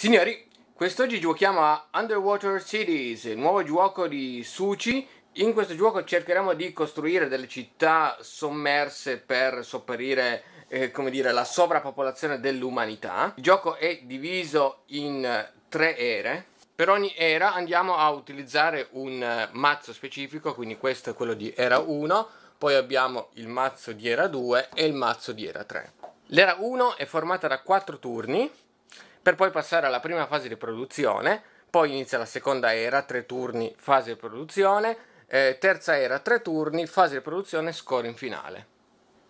Signori, quest'oggi giochiamo a Underwater Cities, il nuovo gioco di Suci. In questo gioco cercheremo di costruire delle città sommerse per sopperire eh, come dire, la sovrappopolazione dell'umanità. Il gioco è diviso in tre ere. Per ogni era andiamo a utilizzare un mazzo specifico, quindi questo è quello di era 1, poi abbiamo il mazzo di era 2 e il mazzo di era 3. L'era 1 è formata da 4 turni, per poi passare alla prima fase di produzione, poi inizia la seconda era, tre turni, fase di produzione, eh, terza era, tre turni, fase di produzione, score in finale.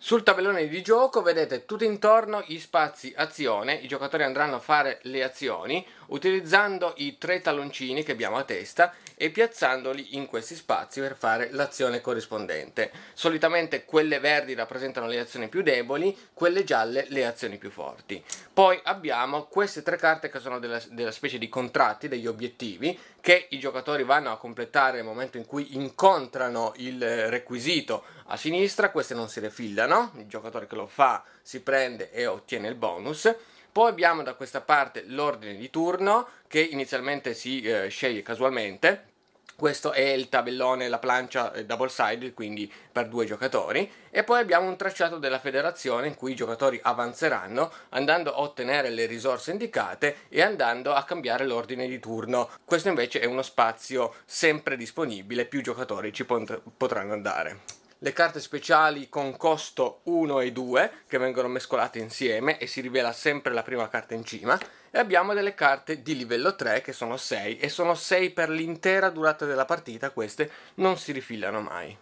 Sul tabellone di gioco vedete tutto intorno gli spazi azione, i giocatori andranno a fare le azioni utilizzando i tre talloncini che abbiamo a testa e piazzandoli in questi spazi per fare l'azione corrispondente. Solitamente quelle verdi rappresentano le azioni più deboli, quelle gialle le azioni più forti. Poi abbiamo queste tre carte che sono della, della specie di contratti, degli obiettivi che i giocatori vanno a completare nel momento in cui incontrano il requisito a sinistra, queste non si refillano, il giocatore che lo fa si prende e ottiene il bonus. Poi abbiamo da questa parte l'ordine di turno che inizialmente si eh, sceglie casualmente. Questo è il tabellone, la plancia eh, double sided, quindi per due giocatori. E poi abbiamo un tracciato della federazione in cui i giocatori avanzeranno andando a ottenere le risorse indicate e andando a cambiare l'ordine di turno. Questo invece è uno spazio sempre disponibile, più giocatori ci pot- potranno andare le carte speciali con costo 1 e 2 che vengono mescolate insieme e si rivela sempre la prima carta in cima e abbiamo delle carte di livello 3 che sono 6 e sono 6 per l'intera durata della partita, queste non si rifilano mai.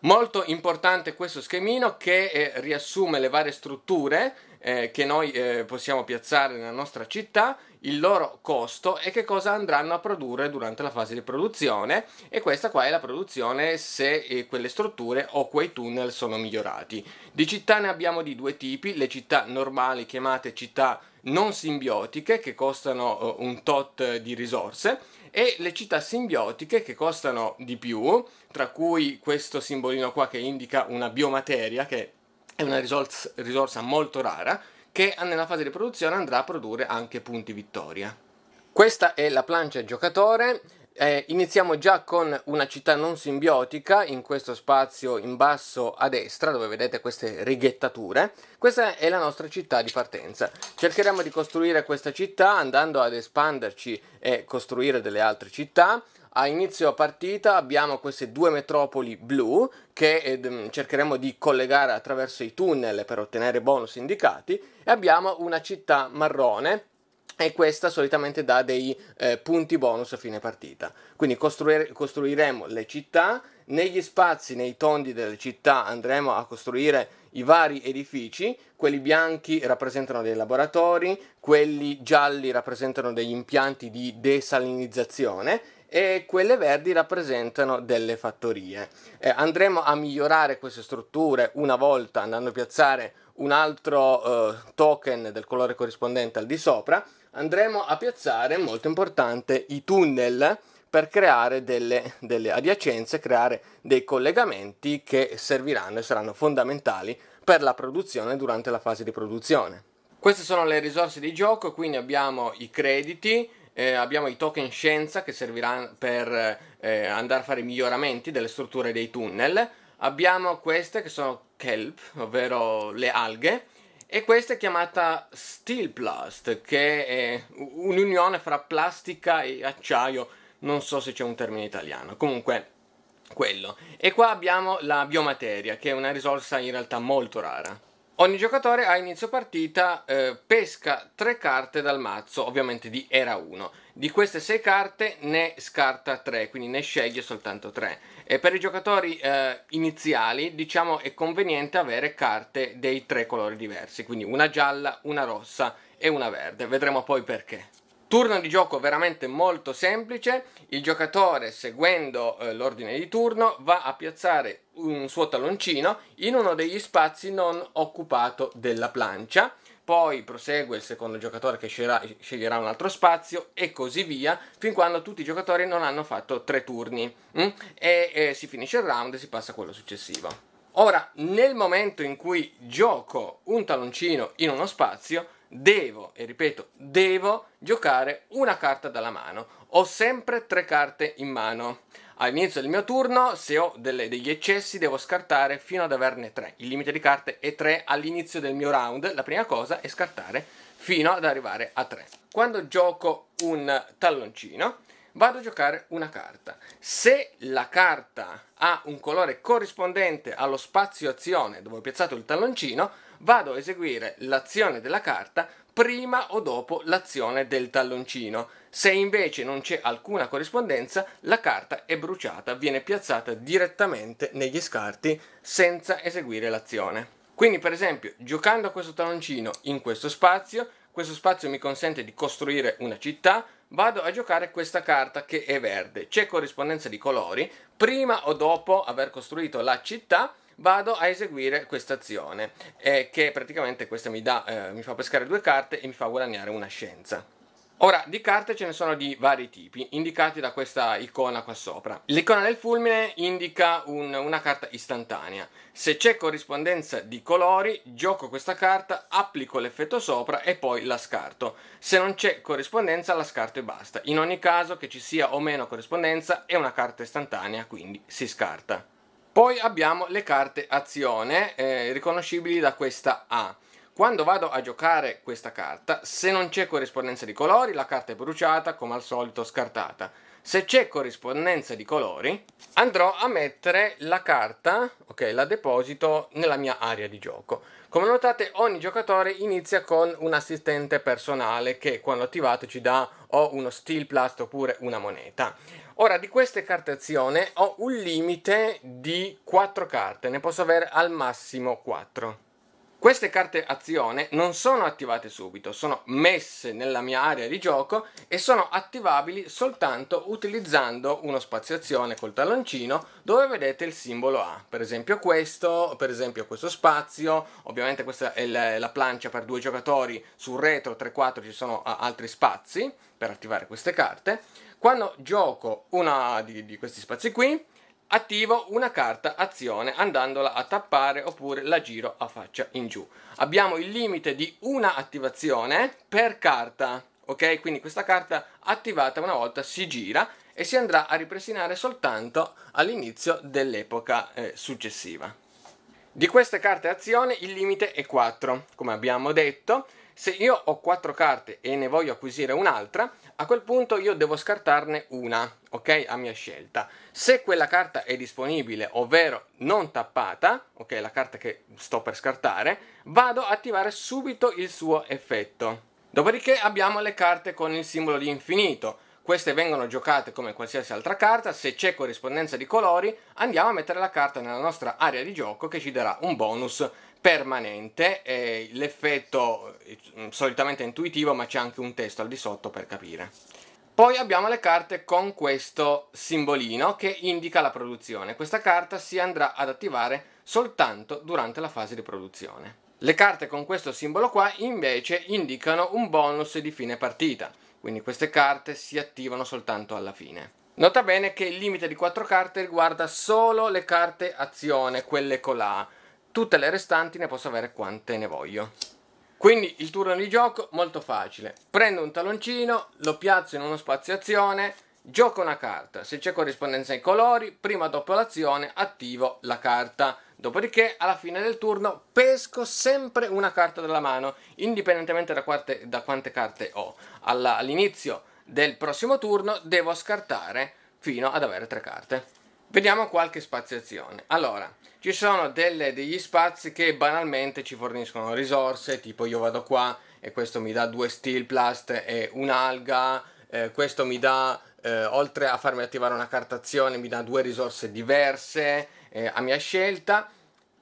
Molto importante questo schemino che eh, riassume le varie strutture eh, che noi eh, possiamo piazzare nella nostra città, il loro costo e che cosa andranno a produrre durante la fase di produzione e questa qua è la produzione se eh, quelle strutture o quei tunnel sono migliorati. Di città ne abbiamo di due tipi, le città normali chiamate città non simbiotiche che costano eh, un tot di risorse e le città simbiotiche che costano di più, tra cui questo simbolino qua che indica una biomateria che è una risorsa, risorsa molto rara che nella fase di produzione andrà a produrre anche punti vittoria. Questa è la plancia giocatore. Eh, iniziamo già con una città non simbiotica in questo spazio in basso a destra dove vedete queste righettature. Questa è la nostra città di partenza. Cercheremo di costruire questa città andando ad espanderci e costruire delle altre città a inizio partita abbiamo queste due metropoli blu che eh, cercheremo di collegare attraverso i tunnel per ottenere bonus indicati e abbiamo una città marrone e questa solitamente dà dei eh, punti bonus a fine partita. Quindi costruire, costruiremo le città, negli spazi, nei tondi delle città andremo a costruire i vari edifici, quelli bianchi rappresentano dei laboratori, quelli gialli rappresentano degli impianti di desalinizzazione e quelle verdi rappresentano delle fattorie. Eh, andremo a migliorare queste strutture una volta andando a piazzare un altro eh, token del colore corrispondente al di sopra, andremo a piazzare, molto importante, i tunnel per creare delle, delle adiacenze, creare dei collegamenti che serviranno e saranno fondamentali per la produzione durante la fase di produzione. Queste sono le risorse di gioco, quindi abbiamo i crediti, eh, abbiamo i token scienza che serviranno per eh, andare a fare i miglioramenti delle strutture dei tunnel, abbiamo queste che sono kelp, ovvero le alghe, e questa è chiamata Steel Plast, che è un'unione fra plastica e acciaio, non so se c'è un termine italiano, comunque quello. E qua abbiamo la biomateria, che è una risorsa in realtà molto rara. Ogni giocatore a inizio partita eh, pesca tre carte dal mazzo, ovviamente di era 1. Di queste sei carte ne scarta 3, quindi ne sceglie soltanto 3. E per i giocatori eh, iniziali, diciamo, è conveniente avere carte dei tre colori diversi, quindi una gialla, una rossa e una verde. Vedremo poi perché. Turno di gioco veramente molto semplice, il giocatore seguendo eh, l'ordine di turno va a piazzare un suo taloncino in uno degli spazi non occupato della plancia. Poi prosegue il secondo giocatore che sceglierà, sceglierà un altro spazio e così via, fin quando tutti i giocatori non hanno fatto tre turni. Mm? E, e si finisce il round e si passa a quello successivo. Ora, nel momento in cui gioco un taloncino in uno spazio, devo, e ripeto, devo giocare una carta dalla mano. Ho sempre tre carte in mano all'inizio del mio turno, se ho delle, degli eccessi, devo scartare fino ad averne 3. Il limite di carte è 3 all'inizio del mio round. La prima cosa è scartare fino ad arrivare a 3. Quando gioco un talloncino, vado a giocare una carta. Se la carta ha un colore corrispondente allo spazio azione dove ho piazzato il talloncino, vado a eseguire l'azione della carta prima o dopo l'azione del talloncino. Se invece non c'è alcuna corrispondenza, la carta è bruciata, viene piazzata direttamente negli scarti senza eseguire l'azione. Quindi, per esempio, giocando a questo talloncino in questo spazio, questo spazio mi consente di costruire una città, vado a giocare questa carta che è verde. C'è corrispondenza di colori, prima o dopo aver costruito la città, vado a eseguire questa azione eh, che praticamente questa mi, dà, eh, mi fa pescare due carte e mi fa guadagnare una scienza. Ora, di carte ce ne sono di vari tipi, indicati da questa icona qua sopra. L'icona del fulmine indica un, una carta istantanea. Se c'è corrispondenza di colori, gioco questa carta, applico l'effetto sopra e poi la scarto. Se non c'è corrispondenza, la scarto e basta. In ogni caso, che ci sia o meno corrispondenza, è una carta istantanea, quindi si scarta. Poi abbiamo le carte azione, eh, riconoscibili da questa A. Quando vado a giocare questa carta, se non c'è corrispondenza di colori, la carta è bruciata, come al solito scartata. Se c'è corrispondenza di colori, andrò a mettere la carta, ok, la deposito nella mia area di gioco. Come notate, ogni giocatore inizia con un assistente personale che, quando attivato, ci dà o uno steel plast oppure una moneta. Ora, di queste carte azione ho un limite di 4 carte, ne posso avere al massimo 4. Queste carte azione non sono attivate subito, sono messe nella mia area di gioco e sono attivabili soltanto utilizzando uno spazio azione col talloncino dove vedete il simbolo A, per esempio questo, per esempio questo spazio, ovviamente questa è la plancia per due giocatori, sul retro 3-4 ci sono eh, altri spazi per attivare queste carte, quando gioco una di, di questi spazi qui, attivo una carta azione andandola a tappare oppure la giro a faccia in giù. Abbiamo il limite di una attivazione per carta, ok? Quindi questa carta attivata una volta si gira e si andrà a ripristinare soltanto all'inizio dell'epoca eh, successiva. Di queste carte azione il limite è 4, come abbiamo detto, se io ho quattro carte e ne voglio acquisire un'altra, a quel punto io devo scartarne una, ok? A mia scelta. Se quella carta è disponibile, ovvero non tappata, ok? La carta che sto per scartare, vado ad attivare subito il suo effetto. Dopodiché abbiamo le carte con il simbolo di infinito. Queste vengono giocate come qualsiasi altra carta, se c'è corrispondenza di colori andiamo a mettere la carta nella nostra area di gioco che ci darà un bonus permanente, eh, l'effetto solitamente intuitivo ma c'è anche un testo al di sotto per capire. Poi abbiamo le carte con questo simbolino che indica la produzione, questa carta si andrà ad attivare soltanto durante la fase di produzione. Le carte con questo simbolo qua invece indicano un bonus di fine partita, quindi queste carte si attivano soltanto alla fine. Nota bene che il limite di 4 carte riguarda solo le carte azione, quelle con la A tutte le restanti ne posso avere quante ne voglio. Quindi il turno di gioco molto facile. Prendo un taloncino, lo piazzo in uno spazio azione, gioco una carta. Se c'è corrispondenza ai colori, prima dopo l'azione attivo la carta. Dopodiché, alla fine del turno, pesco sempre una carta dalla mano, indipendentemente da, quarte, da quante carte ho. all'inizio del prossimo turno devo scartare fino ad avere tre carte. Vediamo qualche spaziazione. Allora, ci sono delle, degli spazi che banalmente ci forniscono risorse, tipo io vado qua e questo mi dà due steel plast e un'alga, eh, questo mi dà, eh, oltre a farmi attivare una cartazione, mi dà due risorse diverse eh, a mia scelta.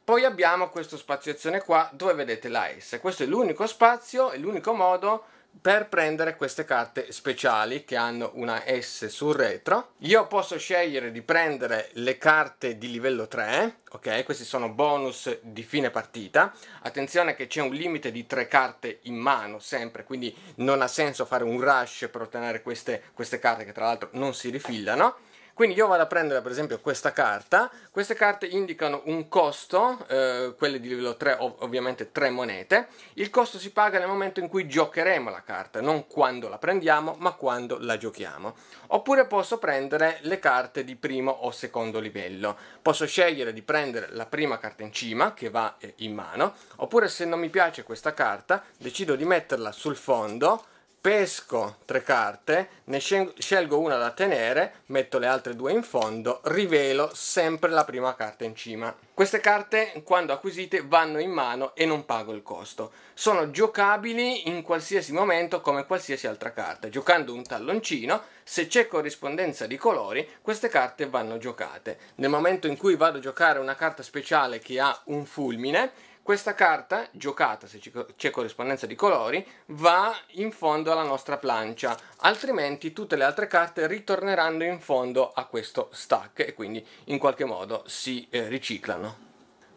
Poi abbiamo questa spaziazione qua dove vedete la S. Questo è l'unico spazio, è l'unico modo per prendere queste carte speciali che hanno una S sul retro io posso scegliere di prendere le carte di livello 3 ok questi sono bonus di fine partita attenzione che c'è un limite di 3 carte in mano sempre quindi non ha senso fare un rush per ottenere queste, queste carte che tra l'altro non si rifillano quindi io vado a prendere per esempio questa carta, queste carte indicano un costo, eh, quelle di livello 3 ov ovviamente 3 monete, il costo si paga nel momento in cui giocheremo la carta, non quando la prendiamo ma quando la giochiamo. Oppure posso prendere le carte di primo o secondo livello, posso scegliere di prendere la prima carta in cima che va eh, in mano, oppure se non mi piace questa carta decido di metterla sul fondo pesco tre carte, ne scelgo una da tenere, metto le altre due in fondo, rivelo sempre la prima carta in cima. Queste carte quando acquisite vanno in mano e non pago il costo. Sono giocabili in qualsiasi momento come qualsiasi altra carta. Giocando un talloncino, se c'è corrispondenza di colori, queste carte vanno giocate. Nel momento in cui vado a giocare una carta speciale che ha un fulmine, questa carta, giocata se c'è corrispondenza di colori, va in fondo alla nostra plancia, altrimenti tutte le altre carte ritorneranno in fondo a questo stack e quindi in qualche modo si eh, riciclano.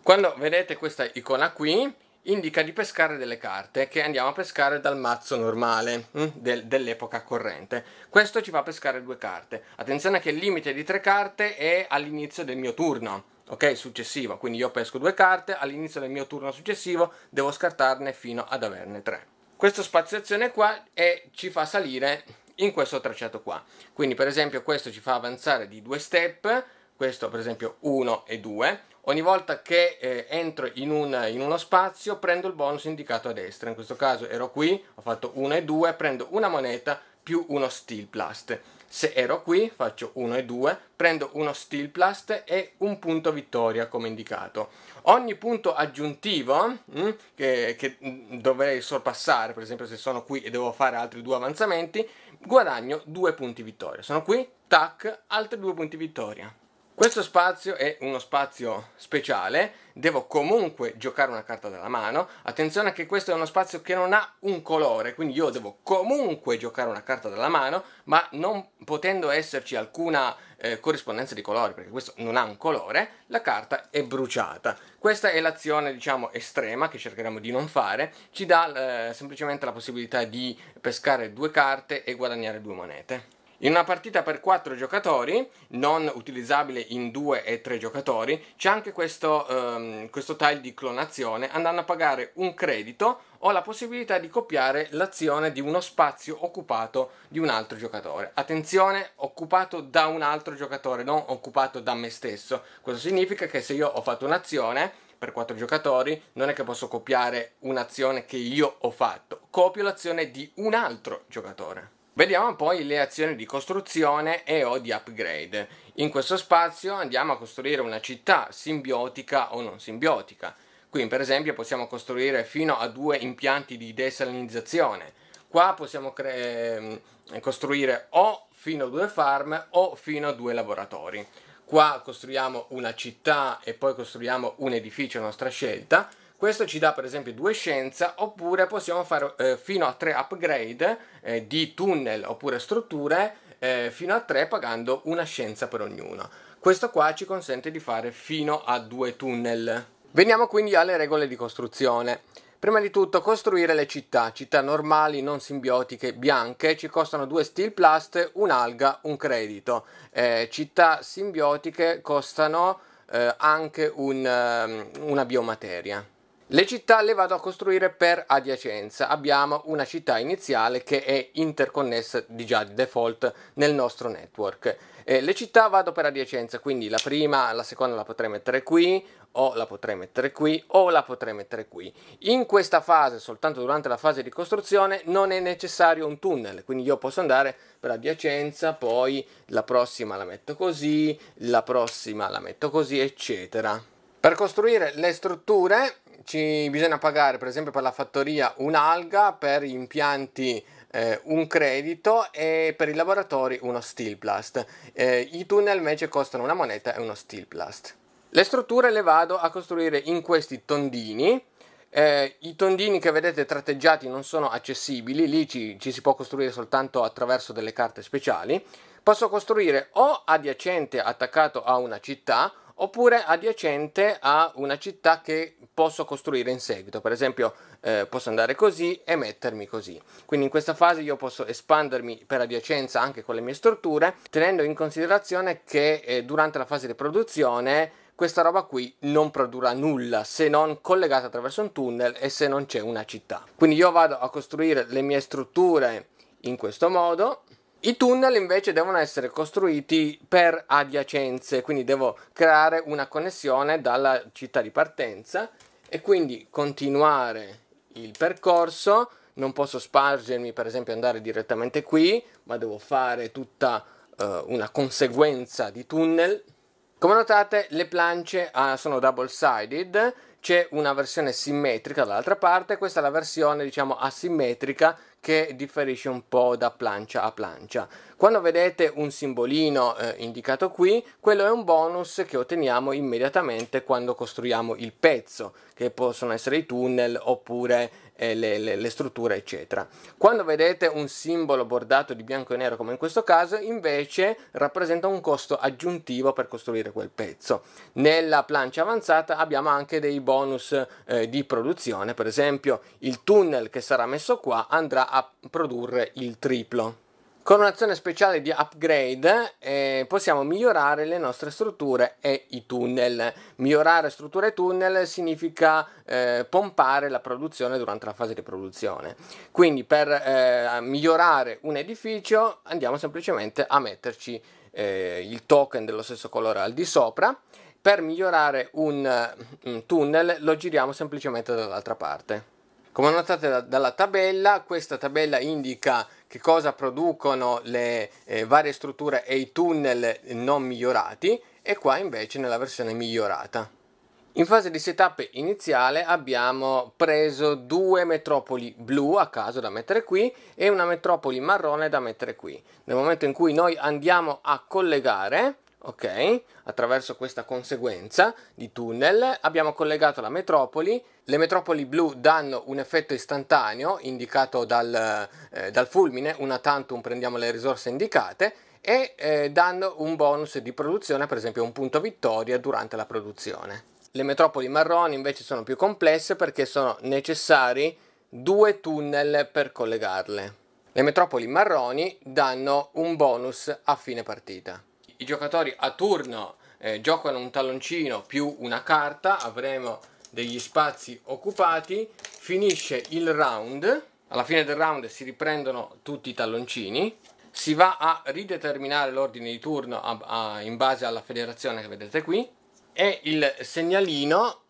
Quando vedete questa icona qui, indica di pescare delle carte che andiamo a pescare dal mazzo normale mm, del, dell'epoca corrente. Questo ci fa pescare due carte. Attenzione che il limite di tre carte è all'inizio del mio turno. Ok, successivo, quindi io pesco due carte, all'inizio del mio turno successivo devo scartarne fino ad averne tre. Questa spaziazione qua è, ci fa salire in questo tracciato qua. Quindi per esempio questo ci fa avanzare di due step, questo per esempio 1 e 2, ogni volta che eh, entro in, un, in, uno spazio prendo il bonus indicato a destra, in questo caso ero qui, ho fatto 1 e 2, prendo una moneta più uno steel plast. Se ero qui faccio 1 e 2, prendo uno steel plast e un punto vittoria come indicato. Ogni punto aggiuntivo mh, mm, che, che mm, dovrei sorpassare, per esempio se sono qui e devo fare altri due avanzamenti, guadagno due punti vittoria. Sono qui, tac, altri due punti vittoria. Questo spazio è uno spazio speciale, devo comunque giocare una carta dalla mano. Attenzione che questo è uno spazio che non ha un colore, quindi io devo comunque giocare una carta dalla mano, ma non potendo esserci alcuna eh, corrispondenza di colori, perché questo non ha un colore, la carta è bruciata. Questa è l'azione, diciamo, estrema che cercheremo di non fare, ci dà eh, semplicemente la possibilità di pescare due carte e guadagnare due monete. In una partita per 4 giocatori, non utilizzabile in 2 e 3 giocatori, c'è anche questo, um, questo tile di clonazione andando a pagare un credito o la possibilità di copiare l'azione di uno spazio occupato di un altro giocatore. Attenzione, occupato da un altro giocatore, non occupato da me stesso. Questo significa che se io ho fatto un'azione per 4 giocatori, non è che posso copiare un'azione che io ho fatto, copio l'azione di un altro giocatore. Vediamo poi le azioni di costruzione e o di upgrade. In questo spazio andiamo a costruire una città simbiotica o non simbiotica. Qui per esempio possiamo costruire fino a due impianti di desalinizzazione. Qua possiamo ehm, costruire o fino a due farm o fino a due laboratori. Qua costruiamo una città e poi costruiamo un edificio a nostra scelta. Questo ci dà per esempio due scienze oppure possiamo fare eh, fino a tre upgrade eh, di tunnel oppure strutture eh, fino a tre pagando una scienza per ognuno Questo qua ci consente di fare fino a due tunnel. Veniamo quindi alle regole di costruzione. Prima di tutto costruire le città, città normali, non simbiotiche, bianche, ci costano due steel plast, un'alga, un credito. Eh, città simbiotiche costano eh, anche un, ehm, una biomateria. Le città le vado a costruire per adiacenza, abbiamo una città iniziale che è interconnessa di già di default nel nostro network. Eh, le città vado per adiacenza, quindi la prima, la seconda la potrei mettere qui, o la potrei mettere qui, o la potrei mettere qui. In questa fase, soltanto durante la fase di costruzione, non è necessario un tunnel, quindi io posso andare per adiacenza, poi la prossima la metto così, la prossima la metto così, eccetera. Per costruire le strutture ci bisogna pagare per esempio per la fattoria un'alga, per gli impianti eh, un credito e per i lavoratori uno steel blast. Eh, I tunnel invece costano una moneta e uno steel blast. Le strutture le vado a costruire in questi tondini. Eh, I tondini che vedete tratteggiati non sono accessibili, lì ci, ci si può costruire soltanto attraverso delle carte speciali. Posso costruire o adiacente attaccato a una città oppure adiacente a una città che posso costruire in seguito. Per esempio, eh, posso andare così e mettermi così. Quindi in questa fase io posso espandermi per adiacenza anche con le mie strutture, tenendo in considerazione che eh, durante la fase di produzione questa roba qui non produrrà nulla se non collegata attraverso un tunnel e se non c'è una città. Quindi io vado a costruire le mie strutture in questo modo i tunnel invece devono essere costruiti per adiacenze, quindi devo creare una connessione dalla città di partenza e quindi continuare il percorso. Non posso spargermi, per esempio, andare direttamente qui, ma devo fare tutta eh, una conseguenza di tunnel. Come notate, le plance ah, sono double-sided c'è una versione simmetrica dall'altra parte, questa è la versione diciamo asimmetrica che differisce un po' da plancia a plancia. Quando vedete un simbolino eh, indicato qui, quello è un bonus che otteniamo immediatamente quando costruiamo il pezzo, che possono essere i tunnel oppure eh, le, le, le strutture, eccetera. Quando vedete un simbolo bordato di bianco e nero, come in questo caso, invece rappresenta un costo aggiuntivo per costruire quel pezzo. Nella plancia avanzata abbiamo anche dei bonus eh, di produzione, per esempio il tunnel che sarà messo qua andrà a produrre il triplo. Con un'azione speciale di upgrade eh, possiamo migliorare le nostre strutture e i tunnel. Migliorare strutture e tunnel significa eh, pompare la produzione durante la fase di produzione. Quindi per eh, migliorare un edificio andiamo semplicemente a metterci eh, il token dello stesso colore al di sopra. Per migliorare un, un tunnel lo giriamo semplicemente dall'altra parte. Come notate da, dalla tabella, questa tabella indica che cosa producono le eh, varie strutture e i tunnel non migliorati e qua invece nella versione migliorata. In fase di setup iniziale abbiamo preso due metropoli blu a caso da mettere qui e una metropoli marrone da mettere qui. Nel momento in cui noi andiamo a collegare ok? Attraverso questa conseguenza di tunnel abbiamo collegato la metropoli. Le metropoli blu danno un effetto istantaneo indicato dal, eh, dal fulmine, una tantum prendiamo le risorse indicate e eh, danno un bonus di produzione, per esempio un punto vittoria durante la produzione. Le metropoli marroni invece sono più complesse perché sono necessari due tunnel per collegarle. Le metropoli marroni danno un bonus a fine partita i giocatori a turno eh, giocano un talloncino più una carta, avremo degli spazi occupati, finisce il round, alla fine del round si riprendono tutti i talloncini, si va a rideterminare l'ordine di turno a, a, in base alla federazione che vedete qui e il segnalino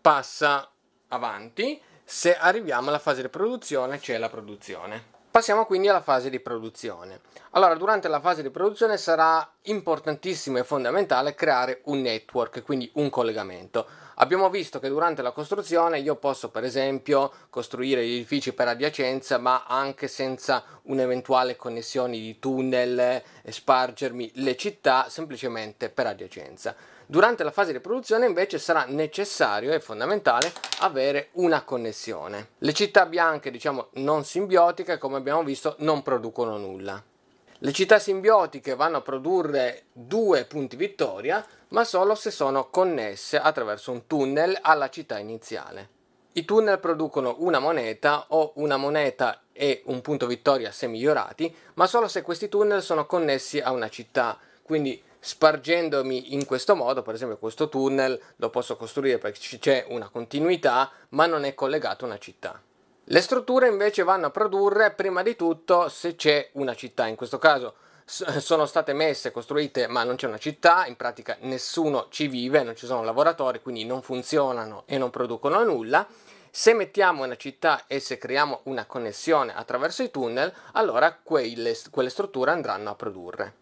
passa avanti se arriviamo alla fase di produzione c'è la produzione Passiamo quindi alla fase di produzione. Allora, durante la fase di produzione sarà importantissimo e fondamentale creare un network, quindi un collegamento. Abbiamo visto che durante la costruzione io posso, per esempio, costruire edifici per adiacenza, ma anche senza un'eventuale connessione di tunnel, e eh, spargermi le città semplicemente per adiacenza. Durante la fase di produzione invece sarà necessario e fondamentale avere una connessione. Le città bianche, diciamo non simbiotiche, come abbiamo visto, non producono nulla. Le città simbiotiche vanno a produrre due punti vittoria, ma solo se sono connesse attraverso un tunnel alla città iniziale. I tunnel producono una moneta o una moneta e un punto vittoria se migliorati, ma solo se questi tunnel sono connessi a una città. Quindi spargendomi in questo modo, per esempio questo tunnel lo posso costruire perché c'è una continuità ma non è collegato a una città. Le strutture invece vanno a produrre prima di tutto se c'è una città, in questo caso sono state messe, costruite, ma non c'è una città, in pratica nessuno ci vive, non ci sono lavoratori, quindi non funzionano e non producono nulla. Se mettiamo una città e se creiamo una connessione attraverso i tunnel, allora quelle, quelle strutture andranno a produrre.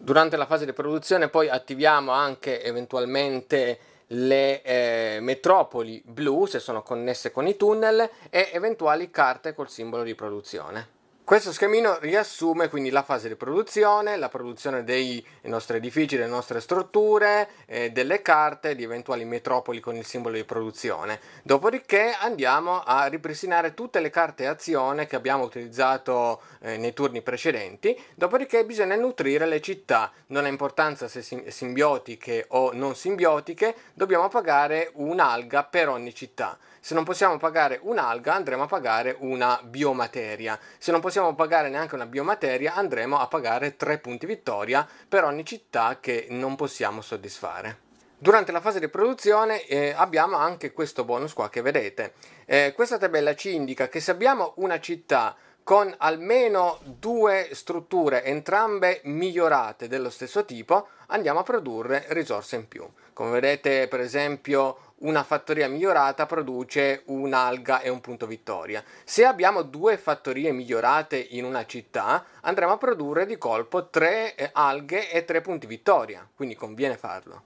Durante la fase di produzione poi attiviamo anche eventualmente le eh, metropoli blu se sono connesse con i tunnel e eventuali carte col simbolo di produzione. Questo schemino riassume quindi la fase di produzione, la produzione dei nostri edifici, delle nostre strutture, eh, delle carte, di eventuali metropoli con il simbolo di produzione. Dopodiché andiamo a ripristinare tutte le carte azione che abbiamo utilizzato eh, nei turni precedenti, dopodiché bisogna nutrire le città, non ha importanza se sim- simbiotiche o non simbiotiche, dobbiamo pagare un'alga per ogni città. Se non possiamo pagare un'alga andremo a pagare una biomateria. Se non possiamo pagare neanche una biomateria andremo a pagare 3 punti vittoria per ogni città che non possiamo soddisfare. Durante la fase di produzione eh, abbiamo anche questo bonus qua che vedete. Eh, questa tabella ci indica che se abbiamo una città con almeno due strutture, entrambe migliorate dello stesso tipo, andiamo a produrre risorse in più. Come vedete, per esempio, una fattoria migliorata produce un'alga e un punto vittoria. Se abbiamo due fattorie migliorate in una città, andremo a produrre di colpo tre eh, alghe e tre punti vittoria, quindi conviene farlo.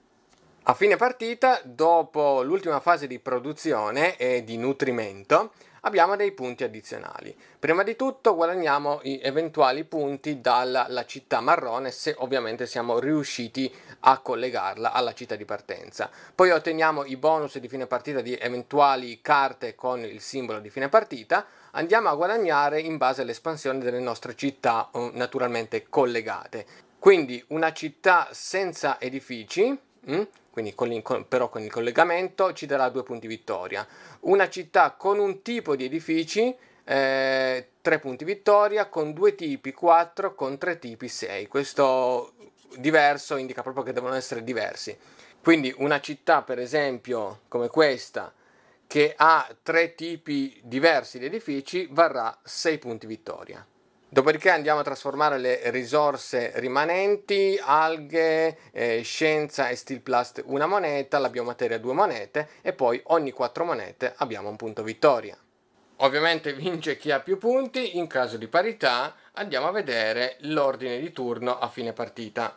A fine partita, dopo l'ultima fase di produzione e di nutrimento, abbiamo dei punti addizionali. Prima di tutto guadagniamo i eventuali punti dalla città marrone se ovviamente siamo riusciti a collegarla alla città di partenza. Poi otteniamo i bonus di fine partita di eventuali carte con il simbolo di fine partita. Andiamo a guadagnare in base all'espansione delle nostre città eh, naturalmente collegate. Quindi una città senza edifici mm? quindi con con, però con il collegamento ci darà due punti vittoria. Una città con un tipo di edifici, eh, tre punti vittoria, con due tipi quattro, con tre tipi sei. Questo diverso indica proprio che devono essere diversi. Quindi una città, per esempio, come questa, che ha tre tipi diversi di edifici, varrà sei punti vittoria. Dopodiché andiamo a trasformare le risorse rimanenti, alghe, eh, scienza e steel plast una moneta, la biomateria due monete e poi ogni quattro monete abbiamo un punto vittoria. Ovviamente vince chi ha più punti, in caso di parità andiamo a vedere l'ordine di turno a fine partita.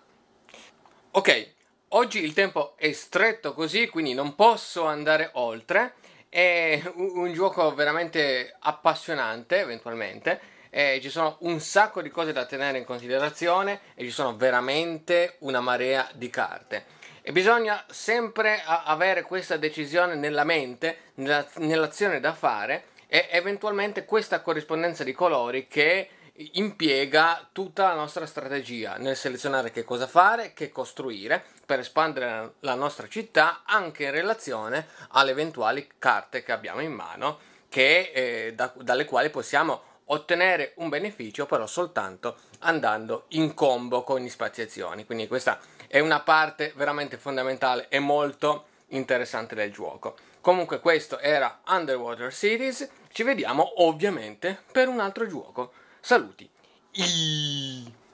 Ok, oggi il tempo è stretto così, quindi non posso andare oltre. È un, un gioco veramente appassionante, eventualmente eh, ci sono un sacco di cose da tenere in considerazione e ci sono veramente una marea di carte. E bisogna sempre avere questa decisione nella mente, nell'azione da fare e eventualmente questa corrispondenza di colori che impiega tutta la nostra strategia nel selezionare che cosa fare, che costruire per espandere la nostra città anche in relazione alle eventuali carte che abbiamo in mano che, eh, da, dalle quali possiamo ottenere un beneficio però soltanto andando in combo con gli spaziazioni. Quindi questa è una parte veramente fondamentale e molto interessante del gioco. Comunque questo era Underwater Series, ci vediamo ovviamente per un altro gioco. Saluti! Iii.